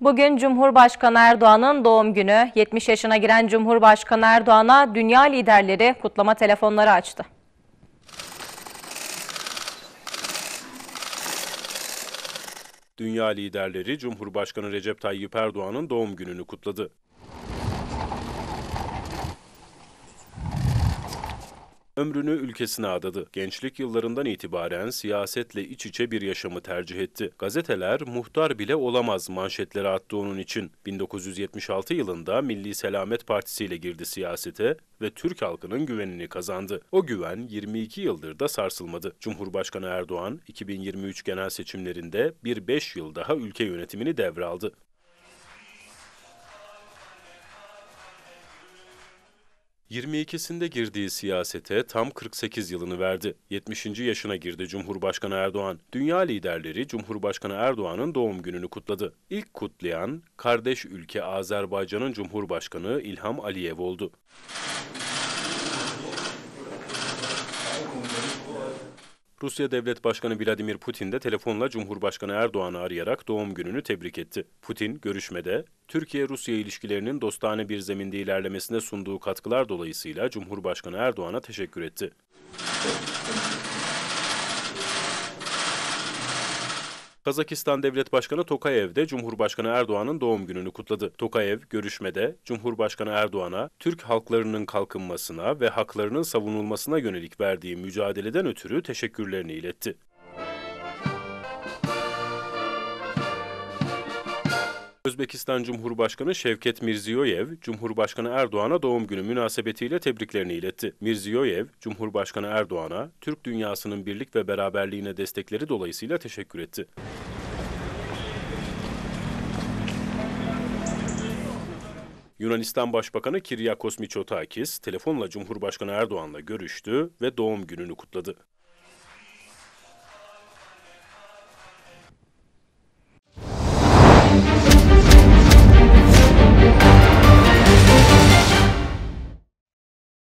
Bugün Cumhurbaşkanı Erdoğan'ın doğum günü. 70 yaşına giren Cumhurbaşkanı Erdoğan'a dünya liderleri kutlama telefonları açtı. Dünya liderleri Cumhurbaşkanı Recep Tayyip Erdoğan'ın doğum gününü kutladı. Ömrünü ülkesine adadı. Gençlik yıllarından itibaren siyasetle iç içe bir yaşamı tercih etti. Gazeteler muhtar bile olamaz manşetleri attı onun için. 1976 yılında Milli Selamet Partisi ile girdi siyasete ve Türk halkının güvenini kazandı. O güven 22 yıldır da sarsılmadı. Cumhurbaşkanı Erdoğan 2023 genel seçimlerinde bir 5 yıl daha ülke yönetimini devraldı. 22'sinde girdiği siyasete tam 48 yılını verdi. 70. yaşına girdi Cumhurbaşkanı Erdoğan. Dünya liderleri Cumhurbaşkanı Erdoğan'ın doğum gününü kutladı. İlk kutlayan kardeş ülke Azerbaycan'ın Cumhurbaşkanı İlham Aliyev oldu. Rusya Devlet Başkanı Vladimir Putin de telefonla Cumhurbaşkanı Erdoğan'ı arayarak doğum gününü tebrik etti. Putin görüşmede Türkiye-Rusya ilişkilerinin dostane bir zeminde ilerlemesine sunduğu katkılar dolayısıyla Cumhurbaşkanı Erdoğan'a teşekkür etti. Kazakistan Devlet Başkanı Tokayev de Cumhurbaşkanı Erdoğan'ın doğum gününü kutladı. Tokayev görüşmede Cumhurbaşkanı Erdoğan'a Türk halklarının kalkınmasına ve haklarının savunulmasına yönelik verdiği mücadeleden ötürü teşekkürlerini iletti. Özbekistan Cumhurbaşkanı Şevket Mirziyoyev, Cumhurbaşkanı Erdoğan'a doğum günü münasebetiyle tebriklerini iletti. Mirziyoyev, Cumhurbaşkanı Erdoğan'a Türk dünyasının birlik ve beraberliğine destekleri dolayısıyla teşekkür etti. Yunanistan Başbakanı Kiryakos Mitsotakis telefonla Cumhurbaşkanı Erdoğan'la görüştü ve doğum gününü kutladı.